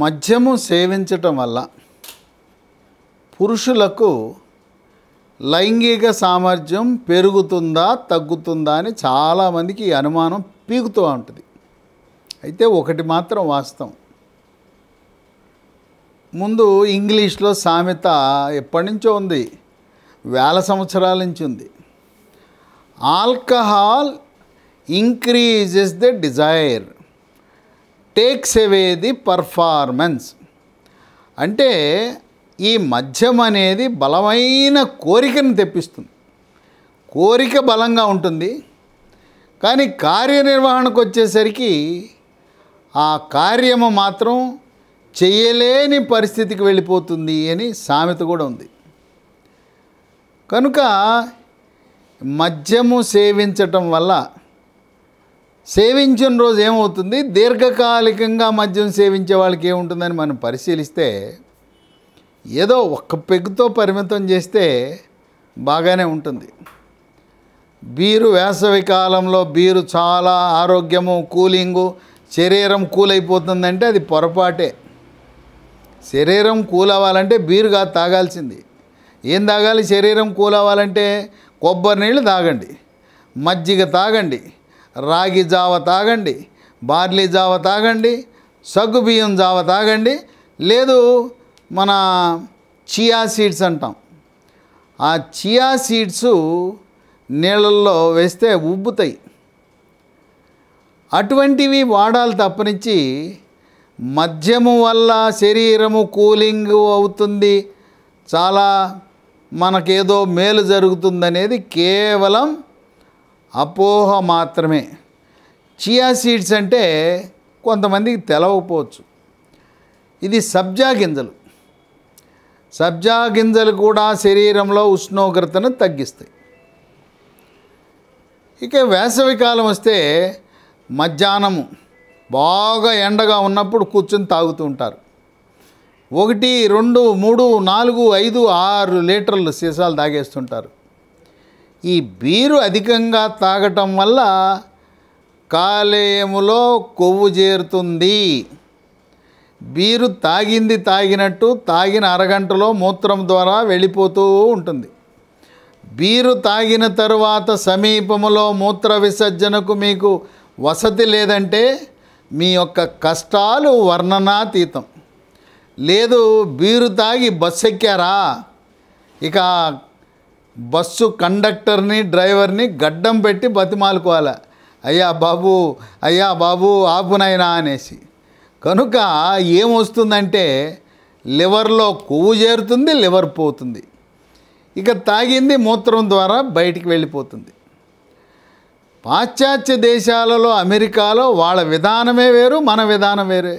మద్యము సేవించటం వల్ల పురుషులకు లైంగిక సామర్థ్యం పెరుగుతుందా తగ్గుతుందా అని చాలామందికి ఈ అనుమానం పీకుతూ ఉంటుంది అయితే ఒకటి మాత్రం వాస్తవం ముందు ఇంగ్లీష్లో సామెత ఎప్పటి నుంచో ఉంది వేల సంవత్సరాల నుంచి ఉంది alcohol increases the desire takes away the performance అంటే ఈ మద్యం అనేది బలమైన కోరికను తెప్పిస్తుంది కోరిక బలంగా ఉంటుంది కానీ కార్యనిర్వహణకు వచ్చేసరికి ఆ కార్యము మాత్రం చేయలేని పరిస్థితికి వెళ్ళిపోతుంది అని సామెత కూడా ఉంది కనుక మద్యము సేవించటం వల్ల సేవించిన రోజు ఏమవుతుంది దీర్ఘకాలికంగా మద్యం సేవించే వాళ్ళకి ఏముంటుందని మనం పరిశీలిస్తే ఏదో ఒక్క పెగ్గుతో పరిమితం చేస్తే బాగానే ఉంటుంది బీరు వేసవి కాలంలో బీరు చాలా ఆరోగ్యము కూలింగు శరీరం కూలైపోతుందంటే అది పొరపాటే శరీరం కూల్ అవ్వాలంటే బీరుగా తాగాల్సింది ఏం తాగాలి శరీరం కూల్ అవ్వాలంటే కొబ్బరి నీళ్ళు తాగండి మజ్జిగ తాగండి రాగి జావ తాగండి బార్లీ జావ తాగండి సగ్గుబియ్యం జావ తాగండి లేదు మన చియా సీడ్స్ అంటాం ఆ చియా సీడ్స్ నీళ్ళల్లో వేస్తే ఉబ్బుతాయి అటువంటివి వాడాలి తప్పనించి మద్యము వల్ల శరీరము కూలింగ్ అవుతుంది చాలా మనకేదో మేలు జరుగుతుందనేది కేవలం అపోహ మాత్రమే చియా సీడ్స్ అంటే కొంతమందికి తెలవకపోవచ్చు ఇది సబ్జా గింజలు సబ్జా గింజలు కూడా శరీరంలో ఉష్ణోగ్రతను తగ్గిస్తాయి ఇక వేసవికాలం వస్తే మధ్యాహ్నము బాగా ఎండగా ఉన్నప్పుడు కూర్చొని తాగుతూ ఉంటారు ఒకటి రెండు మూడు నాలుగు ఐదు ఆరు లీటర్లు సీసాలు తాగేస్తుంటారు ఈ బీరు అధికంగా తాగటం వల్ల కాలేయములో కొవ్వు చేరుతుంది బీరు తాగింది తాగినట్టు తాగిన అరగంటలో మూత్రం ద్వారా వెళ్ళిపోతూ ఉంటుంది బీరు తాగిన తరువాత సమీపములో మూత్ర విసర్జనకు మీకు వసతి లేదంటే మీ యొక్క కష్టాలు వర్ణనాతీతం లేదు బీరు తాగి బస్సెక్కారా ఇక బస్సు కండక్టర్ని డ్రైవర్ని గడ్డం పెట్టి బతిమాలుకోవాలి అయ్యా బాబు అయ్యా బాబు ఆపునైనా అనేసి కనుక ఏమొస్తుందంటే లివర్లో కొవ్వు చేరుతుంది లివర్ పోతుంది ఇక తాగింది మూత్రం ద్వారా బయటికి వెళ్ళిపోతుంది పాశ్చాత్య దేశాలలో అమెరికాలో వాళ్ళ విధానమే వేరు మన విధానం వేరే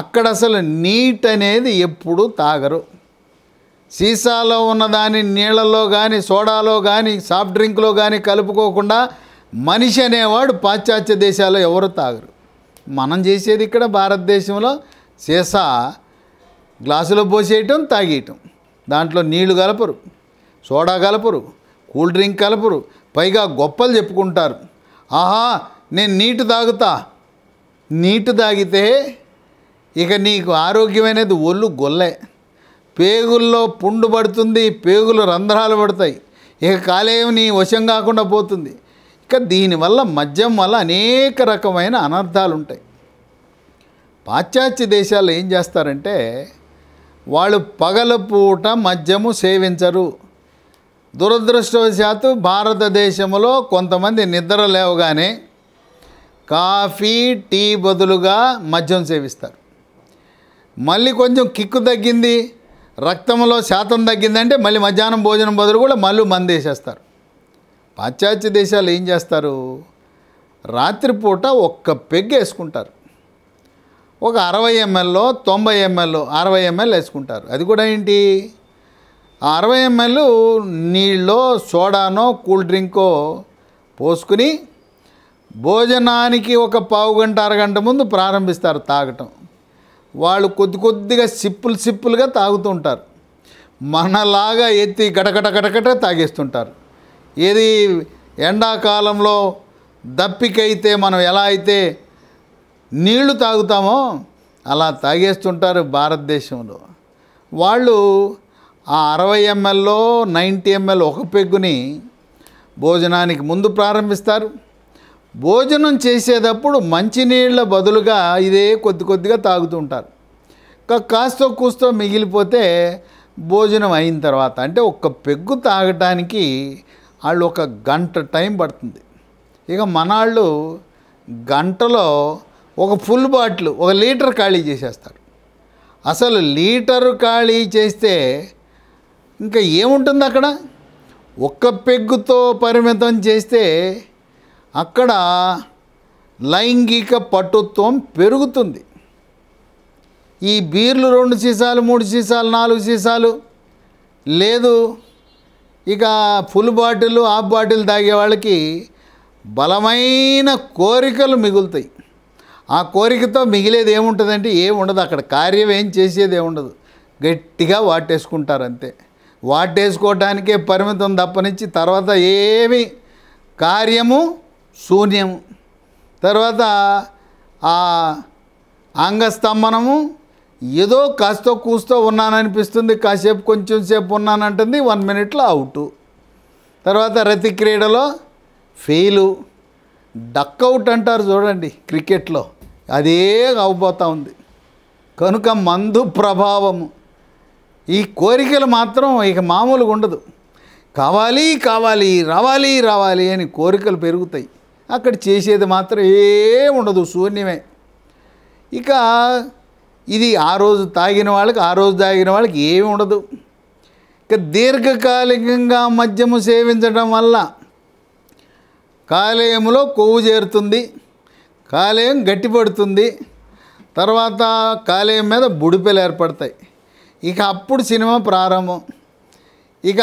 అక్కడ అసలు నీట్ అనేది ఎప్పుడూ తాగరు సీసాలో ఉన్నదాన్ని నీళ్లలో కానీ సోడాలో కానీ సాఫ్ట్ డ్రింక్లో కానీ కలుపుకోకుండా మనిషి అనేవాడు పాశ్చాత్య దేశాల్లో ఎవరు తాగరు మనం చేసేది ఇక్కడ భారతదేశంలో సీసా గ్లాసులో పోసేయటం తాగేయటం దాంట్లో నీళ్లు కలపరు సోడా కలపరు కూల్ డ్రింక్ కలపరు పైగా గొప్పలు చెప్పుకుంటారు ఆహా నేను నీటు తాగుతా నీటు తాగితే ఇక నీకు ఆరోగ్యమైనది ఒళ్ళు గొల్లే పేగుల్లో పుండు పడుతుంది పేగులు రంధ్రాలు పడతాయి ఇక కాలేయం నీ వశం కాకుండా పోతుంది ఇక దీనివల్ల మద్యం వల్ల అనేక రకమైన అనర్థాలు ఉంటాయి పాశ్చాత్య దేశాల్లో ఏం చేస్తారంటే వాళ్ళు పగలపూట మద్యము సేవించరు దురదృష్టవశాత్తు భారతదేశంలో కొంతమంది నిద్ర లేవగానే కాఫీ టీ బదులుగా మద్యం సేవిస్తారు మళ్ళీ కొంచెం కిక్కు తగ్గింది రక్తంలో శాతం తగ్గిందంటే మళ్ళీ మధ్యాహ్నం భోజనం బదులు కూడా మళ్ళీ మంది వేసేస్తారు పాశ్చాత్య దేశాలు ఏం చేస్తారు రాత్రిపూట ఒక్క పెగ్ వేసుకుంటారు ఒక అరవై ఎంఎల్లో తొంభై ఎంఎల్ అరవై ఎంఎల్ వేసుకుంటారు అది కూడా ఏంటి ఆ అరవై ఎంఎల్ నీళ్ళో సోడానో కూల్ డ్రింకో పోసుకుని భోజనానికి ఒక పావు గంట అరగంట ముందు ప్రారంభిస్తారు తాగటం వాళ్ళు కొద్ది కొద్దిగా సిప్పులు సిప్పులుగా తాగుతుంటారు మనలాగా ఎత్తి గటగట గటగట తాగేస్తుంటారు ఏది ఎండాకాలంలో దప్పికైతే మనం ఎలా అయితే నీళ్లు తాగుతామో అలా తాగేస్తుంటారు భారతదేశంలో వాళ్ళు ఆ అరవై ఎంఎల్లో నైంటీ ఎంఎల్ ఒక పెగ్గుని భోజనానికి ముందు ప్రారంభిస్తారు భోజనం చేసేటప్పుడు మంచినీళ్ళ బదులుగా ఇదే కొద్ది కొద్దిగా తాగుతుంటారు కాస్త కూస్తో మిగిలిపోతే భోజనం అయిన తర్వాత అంటే ఒక పెగ్గు తాగటానికి వాళ్ళు ఒక గంట టైం పడుతుంది ఇక మనవాళ్ళు గంటలో ఒక ఫుల్ బాటిల్ ఒక లీటర్ ఖాళీ చేసేస్తారు అసలు లీటర్ ఖాళీ చేస్తే ఇంకా ఏముంటుంది అక్కడ ఒక్క పెగ్గుతో పరిమితం చేస్తే అక్కడ లైంగిక పటుత్వం పెరుగుతుంది ఈ బీర్లు రెండు సీసాలు మూడు సీసాలు నాలుగు సీసాలు లేదు ఇక ఫుల్ బాటిల్ హాఫ్ బాటిల్ తాగే వాళ్ళకి బలమైన కోరికలు మిగులుతాయి ఆ కోరికతో మిగిలేది ఏముంటుందంటే ఏముండదు అక్కడ కార్యం ఏం చేసేది ఏముండదు గట్టిగా వాటేసుకుంటారు అంతే వాటేసుకోవటానికే పరిమితం తప్పనిచ్చి తర్వాత ఏమి కార్యము శూన్యం తర్వాత ఆ అంగస్తంభనము ఏదో కాస్త కూస్తో ఉన్నాననిపిస్తుంది కాసేపు కొంచెం సేపు ఉన్నానంటుంది వన్ మినిట్లో అవుట్ తర్వాత రతి క్రీడలో ఫెయిలు డక్అవుట్ అంటారు చూడండి క్రికెట్లో అదే అవబోతూ ఉంది కనుక మందు ప్రభావము ఈ కోరికలు మాత్రం ఇక మామూలుగా ఉండదు కావాలి కావాలి రావాలి రావాలి అని కోరికలు పెరుగుతాయి అక్కడ చేసేది మాత్రం ఏం ఉండదు శూన్యమే ఇక ఇది ఆ రోజు తాగిన వాళ్ళకి ఆ రోజు తాగిన వాళ్ళకి ఏమి ఉండదు ఇక దీర్ఘకాలికంగా మద్యము సేవించడం వల్ల కాలేయంలో కొవ్వు చేరుతుంది కాలేయం గట్టిపడుతుంది తర్వాత కాలేయం మీద బుడిపెలు ఏర్పడతాయి ఇక అప్పుడు సినిమా ప్రారంభం ఇక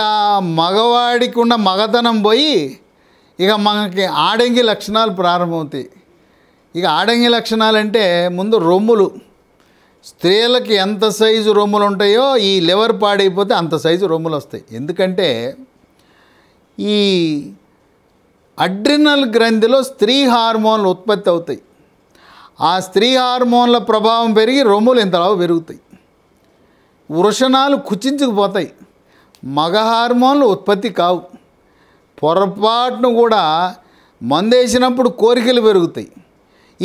మగవాడికి ఉన్న మగతనం పోయి ఇక మనకి ఆడంగి లక్షణాలు ప్రారంభమవుతాయి ఇక ఆడంగి లక్షణాలు అంటే ముందు రొమ్ములు స్త్రీలకి ఎంత సైజు రొమ్ములు ఉంటాయో ఈ లివర్ పాడైపోతే అంత సైజు రొమ్ములు వస్తాయి ఎందుకంటే ఈ అడ్రినల్ గ్రంథిలో స్త్రీ హార్మోన్లు ఉత్పత్తి అవుతాయి ఆ స్త్రీ హార్మోన్ల ప్రభావం పెరిగి రొమ్ములు ఇంతలా పెరుగుతాయి వృషణాలు కుచించుకుపోతాయి మగ హార్మోన్లు ఉత్పత్తి కావు పొరపాటును కూడా మందేసినప్పుడు కోరికలు పెరుగుతాయి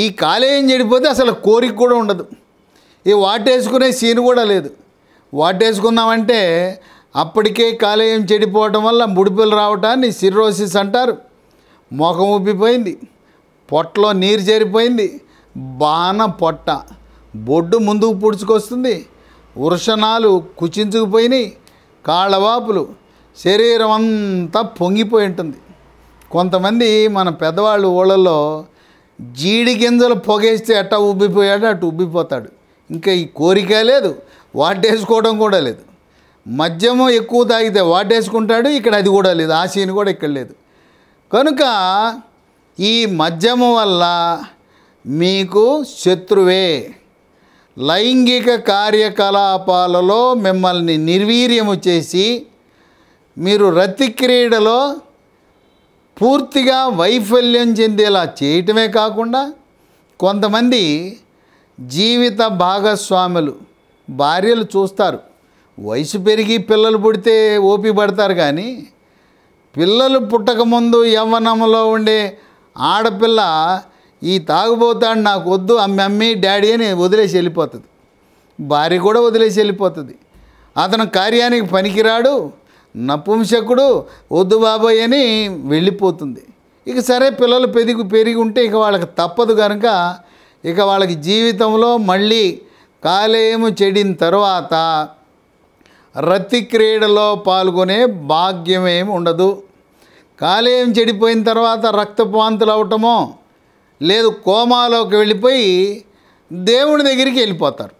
ఈ కాలేయం చెడిపోతే అసలు కోరిక కూడా ఉండదు ఈ వాటేసుకునే సీన్ కూడా లేదు వాటేసుకుందామంటే అప్పటికే కాలేయం చెడిపోవటం వల్ల ముడిపిల్లు రావటాన్ని సిర్రోసిస్ అంటారు మొఖం ఉబ్బిపోయింది పొట్టలో నీరు చేరిపోయింది బాన పొట్ట బొడ్డు ముందుకు పుడుచుకొస్తుంది వృషణాలు కుచించుకుపోయినాయి కాళ్ళవాపులు శరీరం అంతా పొంగిపోయి ఉంటుంది కొంతమంది మన పెద్దవాళ్ళు ఊళ్ళల్లో జీడి గింజలు పొగేస్తే ఎట్టా ఉబ్బిపోయాడు అటు ఉబ్బిపోతాడు ఇంకా ఈ కోరిక లేదు వాటేసుకోవడం కూడా లేదు మద్యము ఎక్కువ తాగితే వాటేసుకుంటాడు ఇక్కడ అది కూడా లేదు ఆశీని కూడా ఇక్కడ లేదు కనుక ఈ మద్యము వల్ల మీకు శత్రువే లైంగిక కార్యకలాపాలలో మిమ్మల్ని నిర్వీర్యము చేసి మీరు రతి క్రీడలో పూర్తిగా వైఫల్యం చెందేలా చేయటమే కాకుండా కొంతమంది జీవిత భాగస్వాములు భార్యలు చూస్తారు వయసు పెరిగి పిల్లలు పుడితే ఓపి పడతారు కానీ పిల్లలు పుట్టకముందు యవ్వనంలో ఉండే ఆడపిల్ల ఈ తాగుబోతాడు నాకు వద్దు అమ్మీ డాడీ అని వదిలేసి వెళ్ళిపోతుంది భార్య కూడా వదిలేసి వెళ్ళిపోతుంది అతను కార్యానికి పనికిరాడు నపుంసకుడు వద్దు బాబాయ్ అని వెళ్ళిపోతుంది ఇక సరే పిల్లలు పెరిగి పెరిగి ఉంటే ఇక వాళ్ళకి తప్పదు కనుక ఇక వాళ్ళకి జీవితంలో మళ్ళీ కాలేయము చెడిన తర్వాత రతి క్రీడలో పాల్గొనే భాగ్యమేమి ఉండదు కాలేయం చెడిపోయిన తర్వాత రక్తపాంతులు అవటమో లేదు కోమాలోకి వెళ్ళిపోయి దేవుని దగ్గరికి వెళ్ళిపోతారు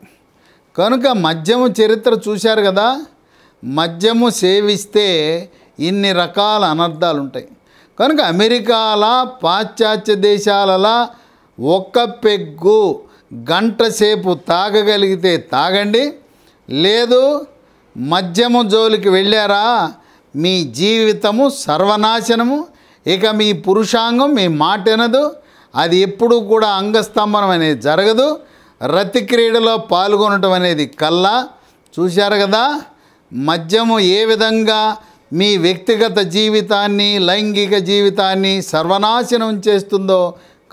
కనుక మధ్యమ చరిత్ర చూశారు కదా మద్యము సేవిస్తే ఇన్ని రకాల అనర్థాలు ఉంటాయి కనుక అమెరికాలా పాశ్చాత్య దేశాలలా ఒక్క పెగ్గు గంట సేపు తాగగలిగితే తాగండి లేదు మద్యము జోలికి వెళ్ళారా మీ జీవితము సర్వనాశనము ఇక మీ పురుషాంగం మీ మాటెనదు అది ఎప్పుడూ కూడా అంగస్తంభనం అనేది జరగదు రతి క్రీడలో పాల్గొనటం అనేది కల్లా చూశారు కదా మద్యము ఏ విధంగా మీ వ్యక్తిగత జీవితాన్ని లైంగిక జీవితాన్ని సర్వనాశనం చేస్తుందో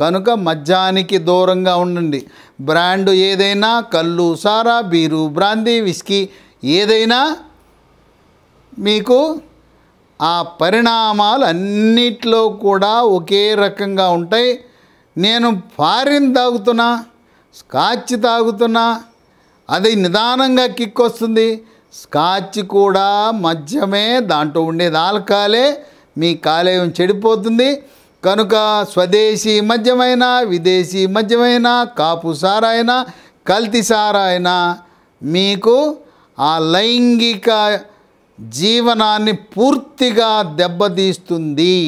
కనుక మద్యానికి దూరంగా ఉండండి బ్రాండు ఏదైనా కళ్ళు సారా బీరు బ్రాందీ విస్కీ ఏదైనా మీకు ఆ పరిణామాలు అన్నిట్లో కూడా ఒకే రకంగా ఉంటాయి నేను ఫారిన్ తాగుతున్నా స్కాచ్ తాగుతున్నా అది నిదానంగా కిక్ వస్తుంది స్కాచ్ కూడా మద్యమే దాంట్లో ఉండేది ఆల్కాలే మీ కాలేయం చెడిపోతుంది కనుక స్వదేశీ మద్యమైన విదేశీ మద్యమైన కాపు సారాయినా కల్తీ సారాయినా మీకు ఆ లైంగిక జీవనాన్ని పూర్తిగా దెబ్బతీస్తుంది